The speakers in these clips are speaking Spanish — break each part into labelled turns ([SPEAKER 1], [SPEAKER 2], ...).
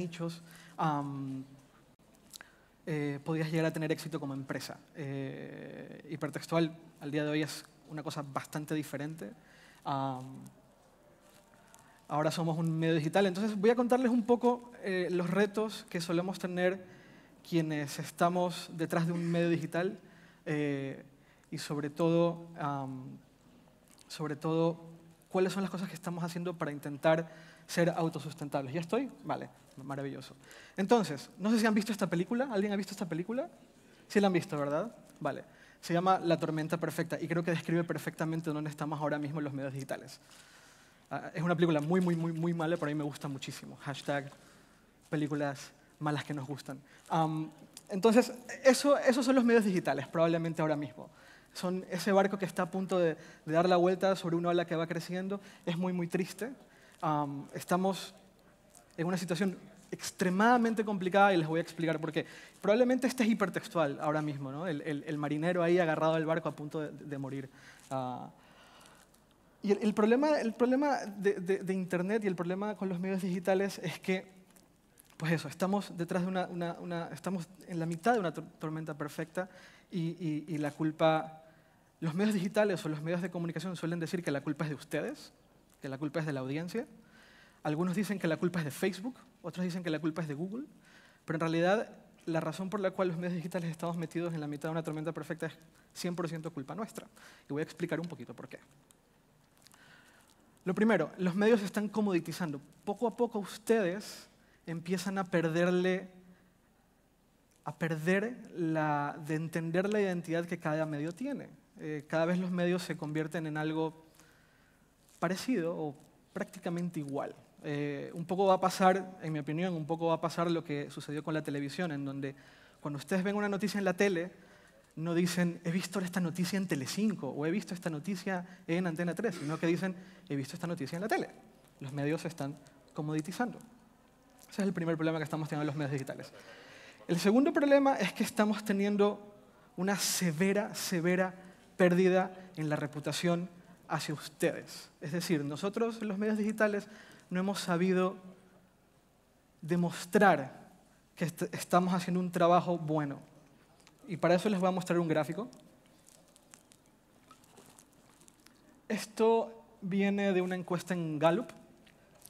[SPEAKER 1] nichos, eh, podías llegar a tener éxito como empresa. Eh, hipertextual al día de hoy es una cosa bastante diferente. ahora somos un medio digital, entonces voy a contarles un poco eh, los retos que solemos tener quienes estamos detrás de un medio digital y sobre todo, sobre todo cuáles son las cosas que estamos haciendo para intentar ser autosustentables. ¿Ya estoy? Vale, maravilloso. Entonces, no sé si han visto esta película. ¿Alguien ha visto esta película? Sí la han visto, ¿verdad? Vale. Se llama La tormenta perfecta y creo que describe perfectamente dónde estamos ahora mismo en los medios digitales. Ah, es una película muy, muy, muy, muy mala, pero a mí me gusta muchísimo. Hashtag películas malas que nos gustan. entonces, esos son los medios digitales, probablemente ahora mismo. Son ese barco que está a punto de, de, dar la vuelta sobre una ola que va creciendo. Es muy, muy triste estamos en una situación extremadamente complicada y les voy a explicar por qué. Probablemente este es hipertextual ahora mismo, el, el, marinero ahí agarrado al barco a punto de, morir. Ah, y el, problema, el problema de, Internet y el problema con los medios digitales es que, pues eso, estamos detrás de una, estamos en la mitad de una tormenta perfecta y, y la culpa, los medios digitales o los medios de comunicación suelen decir que la culpa es de ustedes, que la culpa es de la audiencia. Algunos dicen que la culpa es de Facebook, otros dicen que la culpa es de Google, pero en realidad la razón por la cual los medios digitales estamos metidos en la mitad de una tormenta perfecta es 100% culpa nuestra. Y voy a explicar un poquito por qué. Lo primero, los medios se están comoditizando. Poco a poco ustedes empiezan a perderle a perder la de entender la identidad que cada medio tiene. Eh, cada vez los medios se convierten en algo parecido o prácticamente igual. Eh, un poco va a pasar, en mi opinión, un poco va a pasar lo que sucedió con la televisión, en donde cuando ustedes ven una noticia en la tele, no dicen, he visto esta noticia en 5 o he visto esta noticia en Antena 3, sino que dicen, he visto esta noticia en la tele. Los medios se están comoditizando. Ese es el primer problema que estamos teniendo en los medios digitales. El segundo problema es que estamos teniendo una severa, severa pérdida en la reputación hacia ustedes. Es decir, nosotros los medios digitales no hemos sabido demostrar que estamos haciendo un trabajo bueno. Y para eso les voy a mostrar un gráfico. Esto viene de una encuesta en Gallup,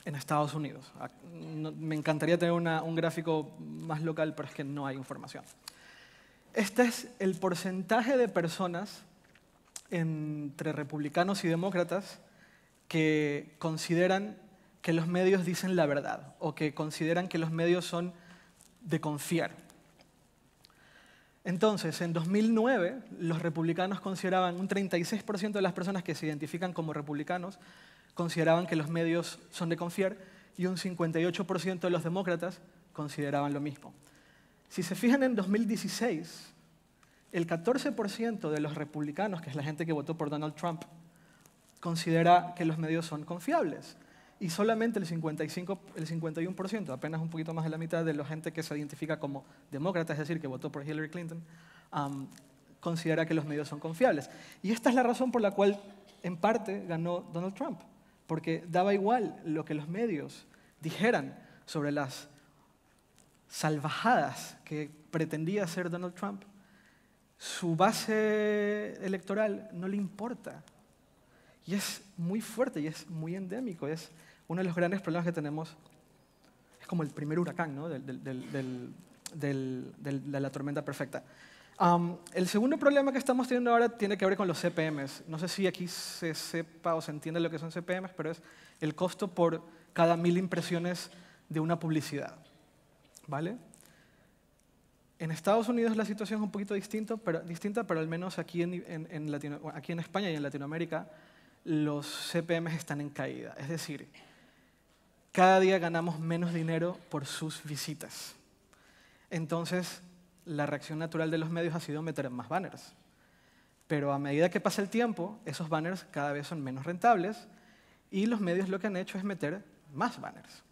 [SPEAKER 1] en Estados Unidos. Ah, me encantaría tener un gráfico más local, pero es que no hay información. Este es el porcentaje de personas entre republicanos y demócratas que consideran que los medios dicen la verdad o que consideran que los medios son de confiar. Entonces, en 2009, los republicanos consideraban, un 36% de las personas que se identifican como republicanos consideraban que los medios son de confiar y un 58% de los demócratas consideraban lo mismo. Si se fijan en 2016, el 14% de los republicanos, que es la gente que votó por Donald Trump, considera que los medios son confiables. Y solamente el, 55, el 51%, apenas un poquito más de la mitad de la gente que se identifica como demócrata, es decir, que votó por Hillary Clinton, considera que los medios son confiables. Y esta es la razón por la cual, en parte, ganó Donald Trump, porque daba igual lo que los medios dijeran sobre las salvajadas que pretendía hacer Donald Trump su base electoral no le importa. Y es muy fuerte y es muy endémico. Es uno de los grandes problemas que tenemos. Es como el primer huracán ¿no? de la tormenta perfecta. el segundo problema que estamos teniendo ahora tiene que ver con los CPMs. No sé si aquí se sepa o se entiende lo que son CPMs, pero es el costo por cada mil impresiones de una publicidad. ¿Vale? En Estados Unidos la situación es un poquito pero, distinta, pero al menos aquí en, aquí en España y en Latinoamérica los CPMs están en caída. Es decir, cada día ganamos menos dinero por sus visitas. Entonces, la reacción natural de los medios ha sido meter más banners. Pero a medida que pasa el tiempo, esos banners cada vez son menos rentables y los medios lo que han hecho es meter más banners,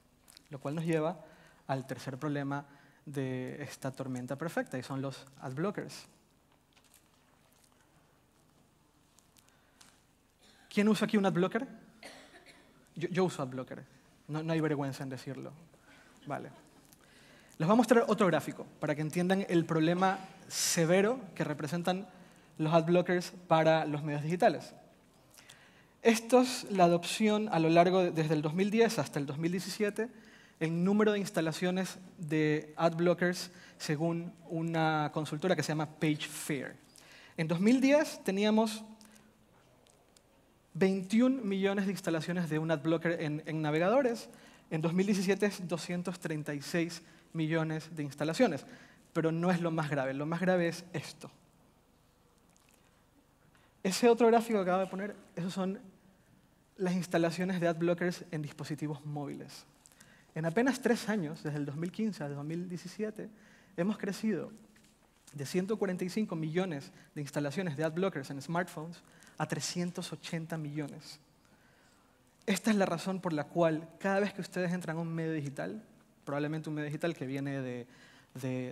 [SPEAKER 1] lo cual nos lleva al tercer problema de esta tormenta perfecta, y son los ad blockers. ¿Quién usa aquí un ad blocker? Yo, uso ad blocker, no, hay vergüenza en decirlo. Vale. Les voy a mostrar otro gráfico para que entiendan el problema severo que representan los ad blockers para los medios digitales. Esto es la adopción a lo largo desde el 2010 hasta el 2017 el número de instalaciones de ad blockers según una consultora que se llama PageFair. En 2010 teníamos 21 millones de instalaciones de un ad blocker en, navegadores. En 2017 es 236 millones de instalaciones. Pero no es lo más grave. Lo más grave es esto. Ese otro gráfico que acabo de poner, esos son las instalaciones de ad blockers en dispositivos móviles. En apenas tres años, desde el 2015 al 2017, hemos crecido de 145 millones de instalaciones de ad blockers en smartphones a 380 millones. Esta es la razón por la cual cada vez que ustedes entran a un medio digital, probablemente un medio digital que viene de,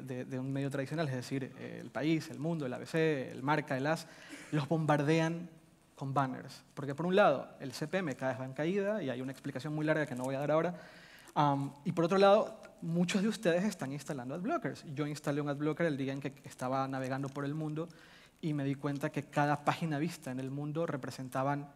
[SPEAKER 1] de un medio tradicional, es decir, el país, el mundo, el ABC, el marca, el as, los bombardean con banners. Porque por un lado, el CPM cada vez va en caída, y hay una explicación muy larga que no voy a dar ahora, y por otro lado, muchos de ustedes están instalando adblockers. Yo instalé un adblocker el día en que estaba navegando por el mundo y me di cuenta que cada página vista en el mundo representaban,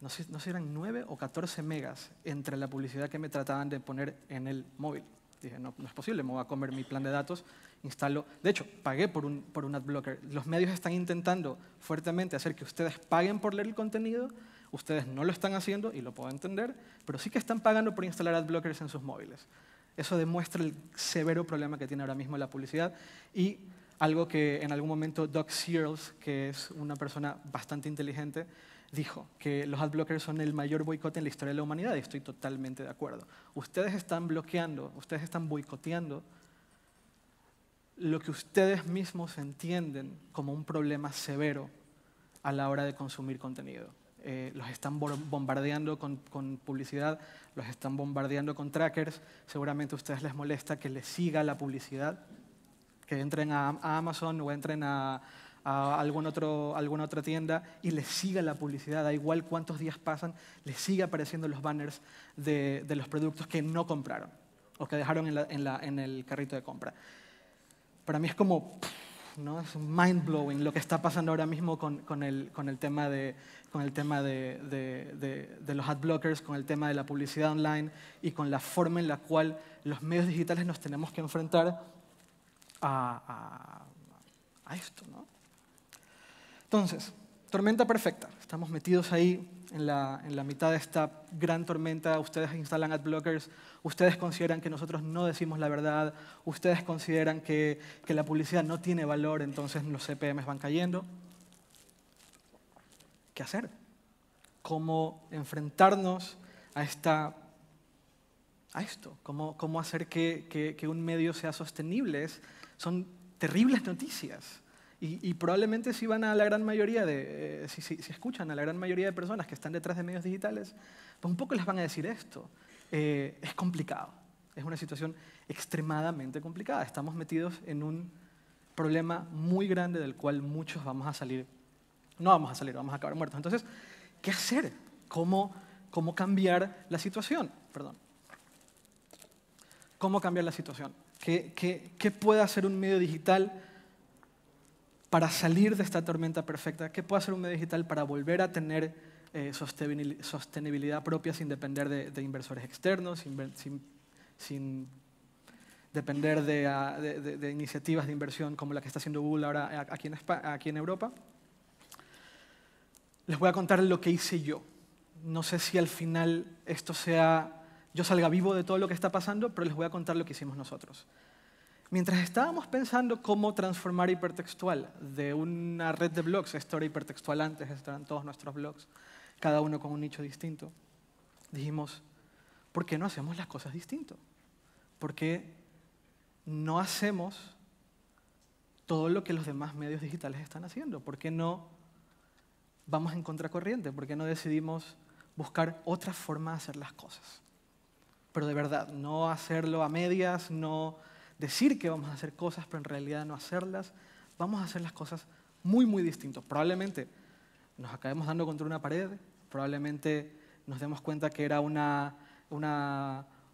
[SPEAKER 1] no sé, no eran 9 o 14 megas entre la publicidad que me trataban de poner en el móvil. Dije, no, no es posible, me voy a comer mi plan de datos, instalo. De hecho, pagué por un, por un adblocker. Los medios están intentando fuertemente hacer que ustedes paguen por leer el contenido, Ustedes no lo están haciendo y lo puedo entender, pero sí que están pagando por instalar ad en sus móviles. Eso demuestra el severo problema que tiene ahora mismo la publicidad y algo que en algún momento Doug Searles, que es una persona bastante inteligente, dijo, que los adblockers son el mayor boicot en la historia de la humanidad y estoy totalmente de acuerdo. Ustedes están bloqueando, ustedes están boicoteando lo que ustedes mismos entienden como un problema severo a la hora de consumir contenido. Eh, los están bombardeando con, publicidad, los están bombardeando con trackers, seguramente a ustedes les molesta que les siga la publicidad, que entren a, Amazon o entren a, algún otro, alguna otra tienda y les siga la publicidad, da igual cuántos días pasan, les sigue apareciendo los banners de, los productos que no compraron o que dejaron en, la, en, el carrito de compra. Para mí es como ¿no? Es mind blowing lo que está pasando ahora mismo con, el, tema, de, con el tema de, los ad blockers, con el tema de la publicidad online y con la forma en la cual los medios digitales nos tenemos que enfrentar a, esto. Entonces, tormenta perfecta. Estamos metidos ahí en la, mitad de esta gran tormenta, ustedes instalan adblockers, ustedes consideran que nosotros no decimos la verdad, ustedes consideran que, la publicidad no tiene valor, entonces los CPMs van cayendo. ¿Qué hacer? ¿Cómo enfrentarnos a esta a esto, cómo, cómo hacer que, que, un medio sea sostenible. son terribles noticias. Y, probablemente si van a la gran mayoría de, eh, escuchan a la gran mayoría de personas que están detrás de medios digitales, pues un poco les van a decir esto. Eh, es complicado, es una situación extremadamente complicada. Estamos metidos en un problema muy grande del cual muchos vamos a salir, no vamos a salir, vamos a acabar muertos. Entonces, ¿qué hacer? ¿Cómo, cómo cambiar la situación? Perdón. ¿Cómo cambiar la situación? ¿Qué, qué puede hacer un medio digital? para salir de esta tormenta perfecta? ¿Qué puede hacer un medio digital para volver a tener eh, sostenibilidad propia sin depender de, inversores externos, sin, depender ah, de, iniciativas de inversión como la que está haciendo Google ahora eh, aquí en, aquí en Europa? Les voy a contar lo que hice yo. No sé si al final esto sea, yo salga vivo de todo lo que está pasando, pero les voy a contar lo que hicimos nosotros. Mientras estábamos pensando cómo transformar hipertextual de una red de blogs, a era hipertextual antes, estaban todos nuestros blogs, cada uno con un nicho distinto, dijimos, ¿por qué no hacemos las cosas distinto? ¿Por qué no hacemos todo lo que los demás medios digitales están haciendo? ¿Por qué no vamos en contracorriente? ¿Por qué no decidimos buscar otra forma de hacer las cosas? Pero de verdad, no hacerlo a medias, no decir que vamos a hacer cosas, pero en realidad no hacerlas, vamos a hacer las cosas muy, muy distintos. Probablemente nos acabemos dando contra una pared, probablemente nos demos cuenta que era una,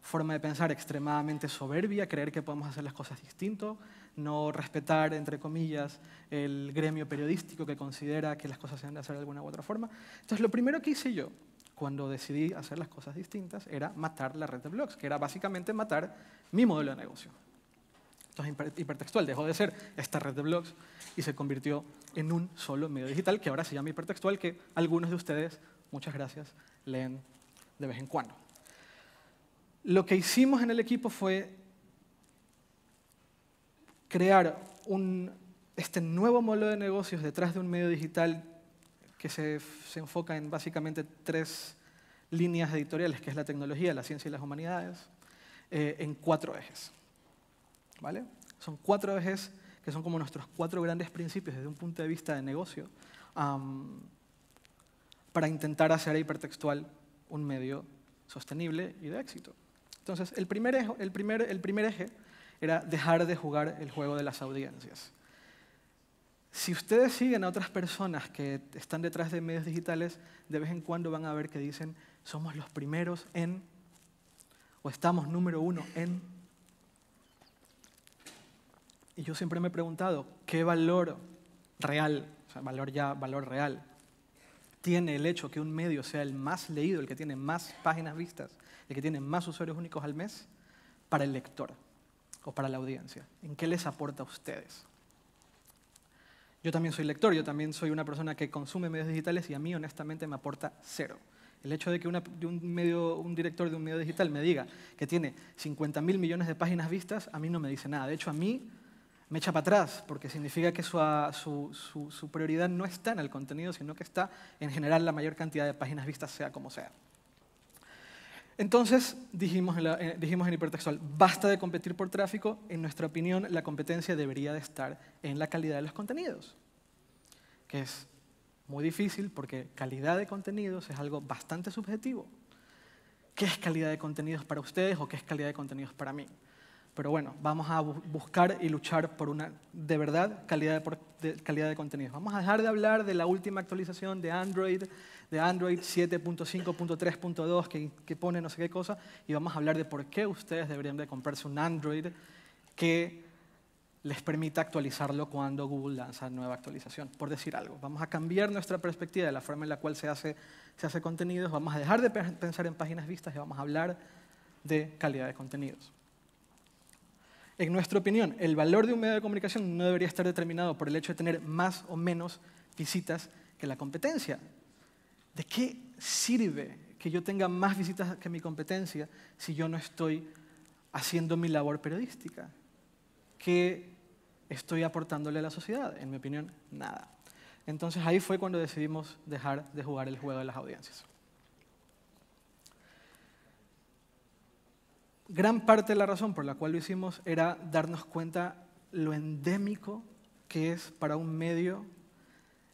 [SPEAKER 1] forma de pensar extremadamente soberbia, creer que podemos hacer las cosas distinto, no respetar, entre comillas, el gremio periodístico que considera que las cosas se han de hacer de alguna u otra forma. Entonces, lo primero que hice yo cuando decidí hacer las cosas distintas era matar la red de blogs, que era básicamente matar mi modelo de negocio hipertextual, dejó de ser esta red de blogs y se convirtió en un solo medio digital que ahora se llama hipertextual, que algunos de ustedes, muchas gracias, leen de vez en cuando. Lo que hicimos en el equipo fue crear un, este nuevo modelo de negocios detrás de un medio digital que se, enfoca en básicamente tres líneas editoriales, que es la tecnología, la ciencia y las humanidades, eh, en cuatro ejes. Son cuatro ejes que son como nuestros cuatro grandes principios desde un punto de vista de negocio para intentar hacer hipertextual un medio sostenible y de éxito. Entonces, el primer, el, el primer eje era dejar de jugar el juego de las audiencias. Si ustedes siguen a otras personas que están detrás de medios digitales, de vez en cuando van a ver que dicen, somos los primeros en, o estamos número uno en, y yo siempre me he preguntado, ¿qué valor real, o sea, valor ya, valor real, tiene el hecho que un medio sea el más leído, el que tiene más páginas vistas, el que tiene más usuarios únicos al mes, para el lector o para la audiencia? ¿En qué les aporta a ustedes? Yo también soy lector, yo también soy una persona que consume medios digitales y a mí honestamente me aporta cero. El hecho de que un, medio, un director de un medio digital me diga que tiene 50 mil millones de páginas vistas, a mí no me dice nada. De hecho, a mí me echa para atrás, porque significa que ah, su, prioridad no está en el contenido, sino que está en generar la mayor cantidad de páginas vistas, sea como sea. Entonces, dijimos en, eh, dijimos en hipertextual, basta de competir por tráfico, en nuestra opinión la competencia debería de estar en la calidad de los contenidos, que es muy difícil porque calidad de contenidos es algo bastante subjetivo. ¿Qué es calidad de contenidos para ustedes o qué es calidad de contenidos para mí? Pero bueno, vamos a buscar y luchar por una, de verdad, calidad de, calidad de contenido. Vamos a dejar de hablar de la última actualización de Android, de Android 7.5.3.2 que, pone no sé qué cosa, y vamos a hablar de por qué ustedes deberían de comprarse un Android que les permita actualizarlo cuando Google lanza nueva actualización, por decir algo. Vamos a cambiar nuestra perspectiva de la forma en la cual se hace, se hace contenidos, vamos a dejar de pensar en páginas vistas y vamos a hablar de calidad de contenidos. En nuestra opinión, el valor de un medio de comunicación no debería estar determinado por el hecho de tener más o menos visitas que la competencia. ¿De qué sirve que yo tenga más visitas que mi competencia si yo no estoy haciendo mi labor periodística? ¿Qué estoy aportándole a la sociedad? En mi opinión, nada. Entonces ahí fue cuando decidimos dejar de jugar el juego de las audiencias. gran parte de la razón por la cual lo hicimos era darnos cuenta lo endémico que es para un medio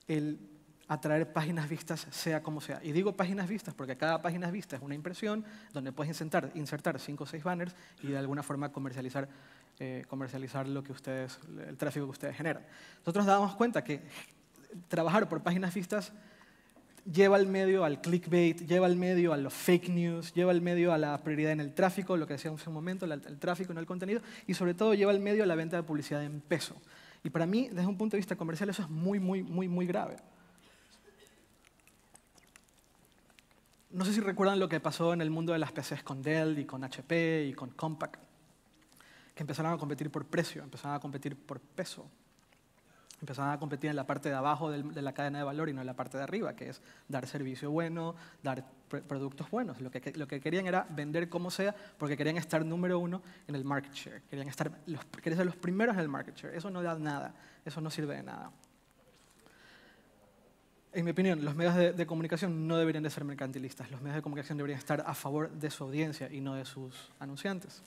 [SPEAKER 1] el atraer páginas vistas, sea como sea. Y digo páginas vistas porque cada página vista es una impresión donde puedes insertar, insertar cinco o seis banners y de alguna forma comercializar, eh, comercializar lo que ustedes, el tráfico que ustedes generan. Nosotros nos cuenta que trabajar por páginas vistas lleva al medio al clickbait, lleva al medio a los fake news, lleva al medio a la prioridad en el tráfico, lo que decíamos hace un momento, el, tráfico, no el contenido, y sobre todo lleva al medio a la venta de publicidad en peso. Y para mí, desde un punto de vista comercial, eso es muy, muy, muy, muy grave. No sé si recuerdan lo que pasó en el mundo de las PCs con Dell y con HP y con Compaq, que empezaron a competir por precio, empezaron a competir por peso. Empezaban a competir en la parte de abajo de la cadena de valor y no en la parte de arriba, que es dar servicio bueno, dar productos buenos. Lo que, lo que querían era vender como sea porque querían estar número uno en el market share. Querían, estar los, querían ser los primeros en el market share. Eso no da nada, eso no sirve de nada. En mi opinión, los medios de comunicación no deberían de ser mercantilistas. Los medios de comunicación deberían estar a favor de su audiencia y no de sus anunciantes.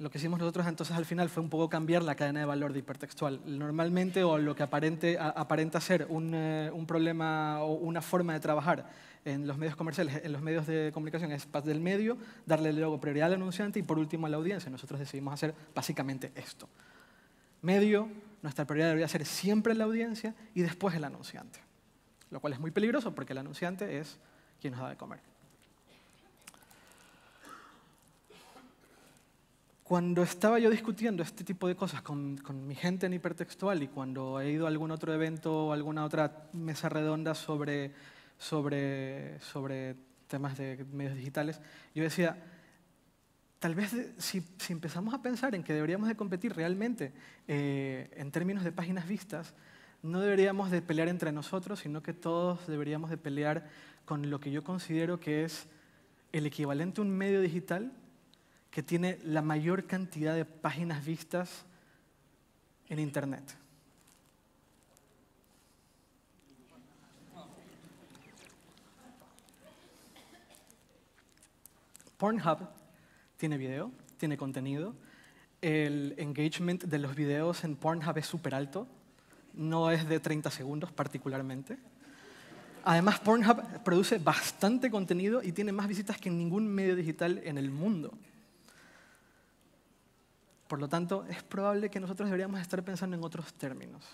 [SPEAKER 1] Lo que hicimos nosotros entonces al final fue un poco cambiar la cadena de valor de hipertextual. Normalmente, o lo que aparenta ser eh, un, problema o una forma de trabajar en los medios comerciales, en los medios de comunicación, es paz del medio, darle luego prioridad al anunciante y por último a la audiencia. Nosotros decidimos hacer básicamente esto. Medio, nuestra prioridad debería ser siempre la audiencia y después el anunciante. Lo cual es muy peligroso porque el anunciante es quien nos da de comer. cuando estaba yo discutiendo este tipo de cosas con, mi gente en hipertextual y cuando he ido a algún otro evento o alguna otra mesa redonda sobre, temas de medios digitales, yo decía, tal vez si, empezamos a pensar en que deberíamos de competir realmente eh, en términos de páginas vistas, no deberíamos de pelear entre nosotros, sino que todos deberíamos de pelear con lo que yo considero que es el equivalente a un medio digital que tiene la mayor cantidad de páginas vistas en Internet. Pornhub tiene video, tiene contenido. El engagement de los videos en Pornhub es súper alto. No es de 30 segundos particularmente. Además, Pornhub produce bastante contenido y tiene más visitas que ningún medio digital en el mundo. Por lo tanto, es probable que nosotros deberíamos estar pensando en otros términos.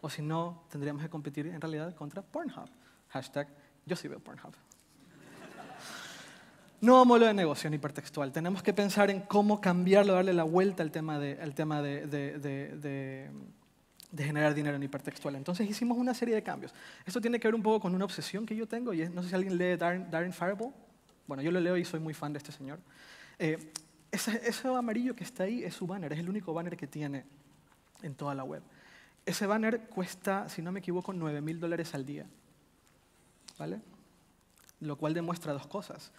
[SPEAKER 1] O si no, tendríamos que competir en realidad contra Pornhub. Hashtag, yo sí veo Pornhub. No modelo de negocio en hipertextual. Tenemos que pensar en cómo cambiarlo, darle la vuelta al tema de, tema de, generar dinero en hipertextual. Entonces hicimos una serie de cambios. Esto tiene que ver un poco con una obsesión que yo tengo, y no sé si alguien lee Darren, Fireball. Bueno, yo lo leo y soy muy fan de este señor. Eh, ese, amarillo que está ahí es su banner, es el único banner que tiene en toda la web. Ese banner cuesta, si no me equivoco, 9,000 dólares al día. ¿Vale? Lo cual demuestra dos cosas.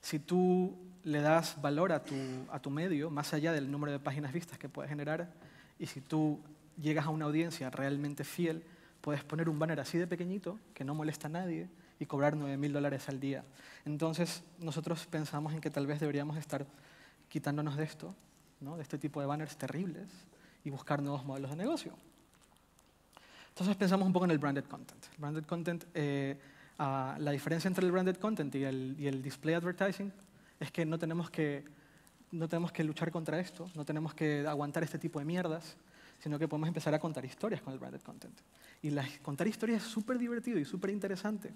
[SPEAKER 1] Si tú le das valor a tu, medio, más allá del número de páginas vistas que puedes generar, y si tú llegas a una audiencia realmente fiel, puedes poner un banner así de pequeñito, que no molesta a nadie, y cobrar 9,000 dólares al día. Entonces, nosotros pensamos en que tal vez deberíamos estar quitándonos de esto, de este tipo de banners terribles, y buscar nuevos modelos de negocio. Entonces pensamos un poco en el branded content. Branded content, eh, ah, la diferencia entre el branded content y el, display advertising es que no tenemos que no tenemos que luchar contra esto, no tenemos que aguantar este tipo de mierdas, sino que podemos empezar a contar historias con el branded content. Y contar historias es súper divertido y súper interesante,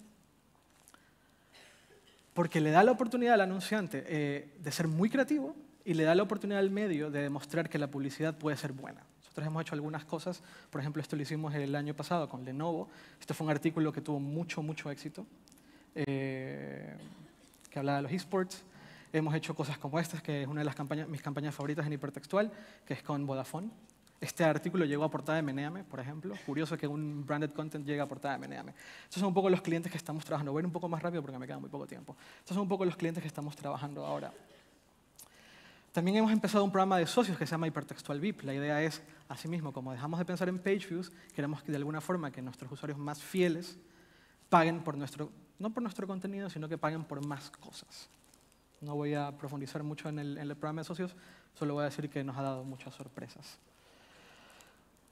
[SPEAKER 1] porque le da la oportunidad al anunciante eh, de ser muy creativo y le da la oportunidad al medio de demostrar que la publicidad puede ser buena. Nosotros hemos hecho algunas cosas, por ejemplo, esto lo hicimos el año pasado con Lenovo. Este fue un artículo que tuvo mucho, mucho éxito, eh, que hablaba de los esports. Hemos hecho cosas como estas, que es una de las campañas, mis campañas favoritas en hipertextual, que es con Vodafone. Este artículo llegó a portada de Meneame, por ejemplo. Curioso que un branded content llegue a portada de Meneame. Estos son un poco los clientes que estamos trabajando. Voy a ir un poco más rápido porque me queda muy poco tiempo. Estos son un poco los clientes que estamos trabajando ahora. También hemos empezado un programa de socios que se llama Hipertextual VIP. La idea es, asimismo, como dejamos de pensar en page views, queremos de alguna forma que nuestros usuarios más fieles paguen por nuestro, no por nuestro contenido, sino que paguen por más cosas. No voy a profundizar mucho en el, programa de socios, solo voy a decir que nos ha dado muchas sorpresas.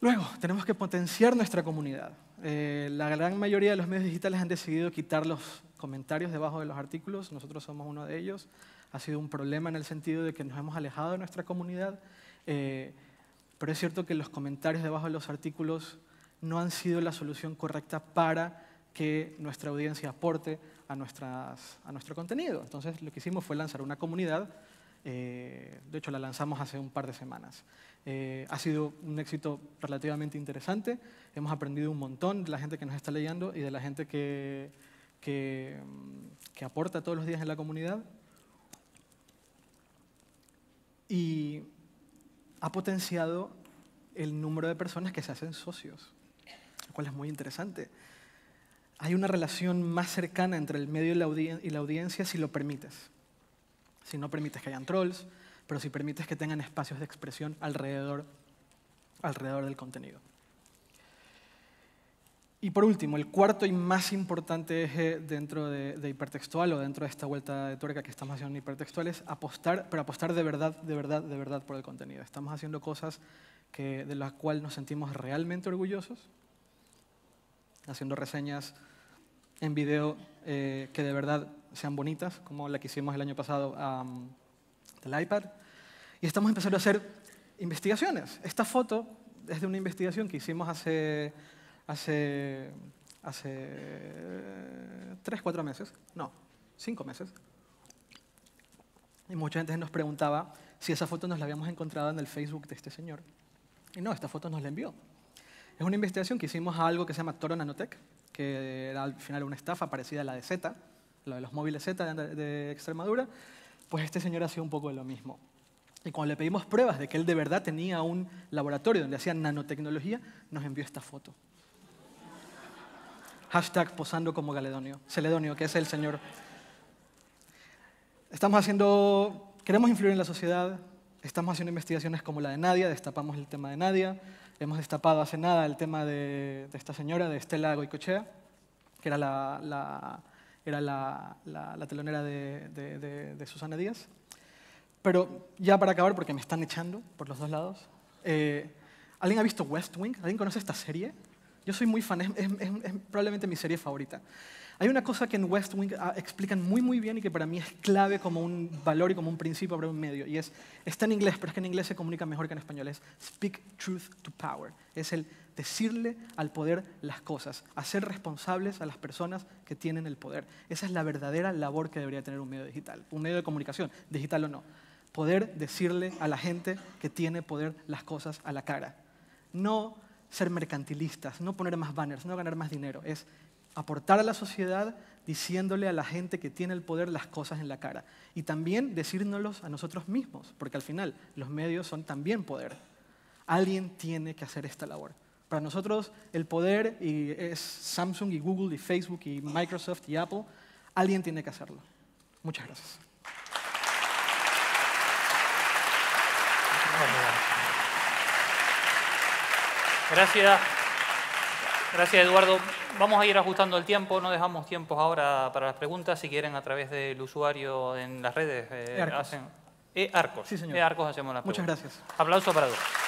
[SPEAKER 1] Luego, tenemos que potenciar nuestra comunidad. Eh, la gran mayoría de los medios digitales han decidido quitar los comentarios debajo de los artículos, nosotros somos uno de ellos ha sido un problema en el sentido de que nos hemos alejado de nuestra comunidad, eh, pero es cierto que los comentarios debajo de los artículos no han sido la solución correcta para que nuestra audiencia aporte a, nuestras, a nuestro contenido. Entonces lo que hicimos fue lanzar una comunidad, eh, de hecho la lanzamos hace un par de semanas. Eh, ha sido un éxito relativamente interesante, hemos aprendido un montón de la gente que nos está leyendo y de la gente que mm, aporta todos los días en la comunidad. Y ha potenciado el número de personas que se hacen socios, lo cual es muy interesante. Hay una relación más cercana entre el medio y la, audiencia si lo permites. Si no permites que hayan trolls, pero si permites que tengan espacios de expresión alrededor del contenido. Y por último, el cuarto y más importante eje dentro de, hipertextual o dentro de esta vuelta de tuerca que estamos haciendo en hipertextual es apostar, pero apostar de verdad, de verdad, de verdad por el contenido. Estamos haciendo cosas que, de las cuales nos sentimos realmente orgullosos, haciendo reseñas en video eh, que de verdad sean bonitas, como la que hicimos el año pasado del iPad. Y estamos empezando a hacer investigaciones. Esta foto es de una investigación que hicimos hace hace, hace eh, tres, cuatro meses, no, cinco meses, y mucha gente nos preguntaba si esa foto nos la habíamos encontrado en el Facebook de este señor. Y no, esta foto nos la envió. Es una investigación que hicimos a algo que se llama Toro Nanotech, que era al final una estafa parecida a la de Z, la de los móviles Z de, Extremadura. Pues este señor hacía un poco de lo mismo. Y cuando le pedimos pruebas de que él de verdad tenía un laboratorio donde hacía nanotecnología, nos envió esta foto hashtag posando como Galedonio, Celedonio, que es el Señor. Estamos haciendo, queremos influir en la sociedad, estamos haciendo investigaciones como la de Nadia, destapamos el tema de Nadia, hemos destapado hace nada el tema de, esta señora, de Estela Goicochea, que era la, era la, telonera de, Susana Díaz. Pero ya para acabar, porque me están echando por los dos lados, eh, ¿alguien ha visto West Wing? ¿Alguien conoce esta serie? Yo soy muy fan, es, probablemente mi serie favorita. Hay una cosa que en West Wing ah, explican muy muy bien y que para mí es clave como un valor y como un principio para un medio. Y es, está en inglés, pero es que en inglés se comunica mejor que en español. Es speak truth to power. Es el decirle al poder las cosas, hacer responsables a las personas que tienen el poder. Esa es la verdadera labor que debería tener un medio digital, un medio de comunicación, digital o no. Poder decirle a la gente que tiene poder las cosas a la cara. No ser mercantilistas, no poner más banners, no ganar más dinero, es aportar a la sociedad diciéndole a la gente que tiene el poder las cosas en la cara. Y también decírnoslos a nosotros mismos, porque al final los medios son también poder. Alguien tiene que hacer esta labor. Para nosotros el poder y es Samsung y Google y Facebook y Microsoft y Apple. Alguien tiene que hacerlo. Muchas gracias. Gracias. Gracias, Eduardo. Vamos a ir ajustando el tiempo, no dejamos tiempo ahora para las preguntas. Si quieren, a través del usuario en las redes, eh, e hacen. E Arcos. E Arcos hacemos las preguntas. Muchas gracias. Aplauso para todos.